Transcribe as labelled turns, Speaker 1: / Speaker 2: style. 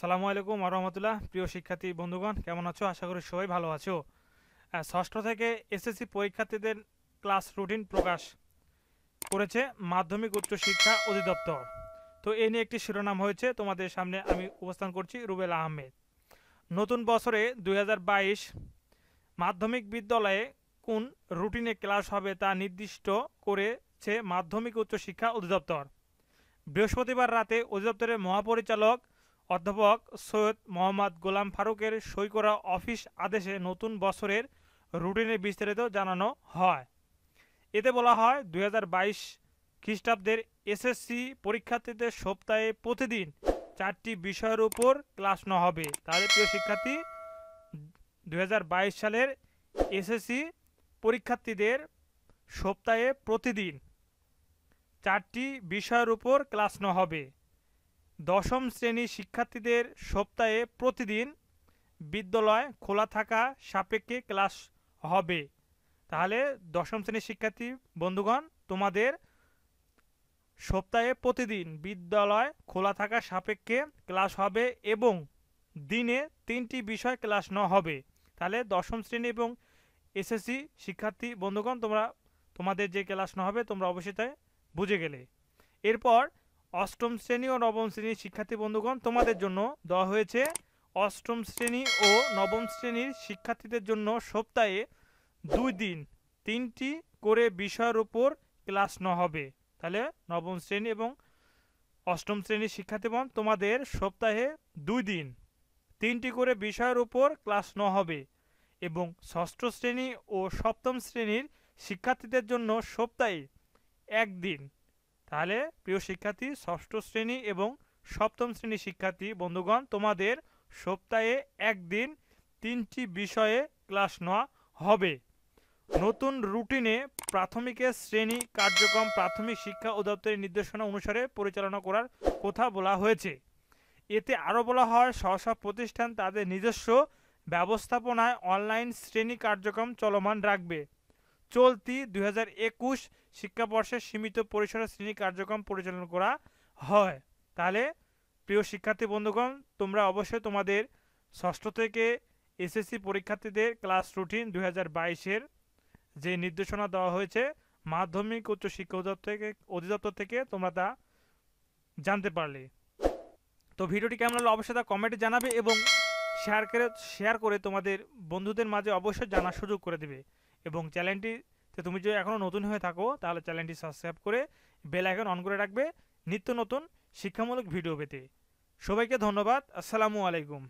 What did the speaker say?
Speaker 1: আসসালামু আলাইকুম আরহামতুল্লাহ প্রিয় শিক্ষার্থী বন্ধুগণ কেমন আছো আশা করি সবাই ভালো আছো ষষ্ঠ থেকে এসএসসি পরীক্ষার্থীদের ক্লাস রুটিন প্রকাশ করেছে মাধ্যমিক উচ্চশিক্ষা অধিদপ্তর তো এ নিয়ে একটি শিরোনাম হয়েছে তোমাদের সামনে আমি উপস্থান করছি রুবেল আহমেদ নতুন বছরে দুই মাধ্যমিক বিদ্যালয়ে কোন রুটিনে ক্লাস হবে তা নির্দিষ্ট করেছে মাধ্যমিক উচ্চশিক্ষা অধিদপ্তর বৃহস্পতিবার রাতে অধিদপ্তরের মহাপরিচালক অধ্যাপক সৈয়দ মোহাম্মদ গোলাম ফারুকের সই করা অফিস আদেশে নতুন বছরের রুটিনে বিস্তারিত জানানো হয় এতে বলা হয় দুই খ্রিস্টাব্দের এসএসসি পরীক্ষার্থীদের সপ্তাহে প্রতিদিন চারটি বিষয়ের উপর ক্লাস নেওয়া হবে তাহলে প্রিয় শিক্ষার্থী দুই সালের এসএসসি পরীক্ষার্থীদের সপ্তাহে প্রতিদিন চারটি বিষয়ের উপর ক্লাস নেওয়া হবে দশম শ্রেণীর শিক্ষার্থীদের সপ্তাহে প্রতিদিন বিদ্যালয় খোলা থাকা সাপেক্ষে ক্লাস হবে তাহলে দশম শ্রেণীর শিক্ষার্থী বন্ধুগণ তোমাদের সপ্তাহে প্রতিদিন বিদ্যালয় খোলা থাকা সাপেক্ষে ক্লাস হবে এবং দিনে তিনটি বিষয় ক্লাস ন হবে তাহলে দশম শ্রেণী এবং এসএসসি শিক্ষার্থী বন্ধুগণ তোমরা তোমাদের যে ক্লাস ন হবে তোমরা অবশ্যই তাই বুঝে গেলে এরপর অষ্টম শ্রেণী ও নবম শ্রেণীর শিক্ষার্থী বন্ধুগণ তোমাদের জন্য দেওয়া হয়েছে অষ্টম শ্রেণী ও নবম শ্রেণীর শিক্ষার্থীদের জন্য সপ্তাহে দুই দিন তিনটি করে বিষয়ের উপর ক্লাস ন হবে তাহলে নবম শ্রেণী এবং অষ্টম শ্রেণীর শিক্ষার্থীগণ তোমাদের সপ্তাহে দুই দিন তিনটি করে বিষয়ের উপর ক্লাস ন হবে এবং ষষ্ঠ শ্রেণী ও সপ্তম শ্রেণীর শিক্ষার্থীদের জন্য সপ্তাহে একদিন তাহলে প্রিয় শিক্ষার্থী ষষ্ঠ শ্রেণী এবং সপ্তম শ্রেণী শিক্ষার্থী বন্ধুগণ তোমাদের সপ্তাহে একদিন তিনটি বিষয়ে ক্লাস নেওয়া হবে নতুন রুটিনে প্রাথমিকের শ্রেণী কার্যক্রম প্রাথমিক শিক্ষা অধিদপ্তরের নির্দেশনা অনুসারে পরিচালনা করার কথা বলা হয়েছে এতে আরও বলা হয় স্ব প্রতিষ্ঠান তাদের নিজস্ব ব্যবস্থাপনায় অনলাইন শ্রেণী কার্যক্রম চলমান রাখবে চলতি দুই হাজার একুশ শিক্ষাবর্ষে সীমিত পরিসরে শ্রেণী কার্যক্রম পরিচালনা করা হয় তাহলে প্রিয় শিক্ষার্থী বন্ধুগণ তোমরা অবশ্যই তোমাদের ষষ্ঠ থেকে এসএসসি পরীক্ষার্থীদের ক্লাস রুটিন দুই হাজার বাইশের যে নির্দেশনা দেওয়া হয়েছে মাধ্যমিক উচ্চ শিক্ষা অধিদপ্তর থেকে অধিদপ্তর থেকে তোমরা তা জানতে পারলে তো ভিডিওটি কেমন হলে অবশ্যই তা কমেন্টে জানাবে এবং শেয়ার করে শেয়ার করে তোমাদের বন্ধুদের মাঝে অবশ্যই জানার সুযোগ করে দেবে এবং চ্যানেলটি তুমি যদি এখনও নতুন হয়ে থাকো তাহলে চ্যানেলটি সাবস্ক্রাইব করে বেল আইকন অন করে রাখবে নিত্য নতুন শিক্ষামূলক ভিডিও পেতে সবাইকে ধন্যবাদ আসসালামু আলাইকুম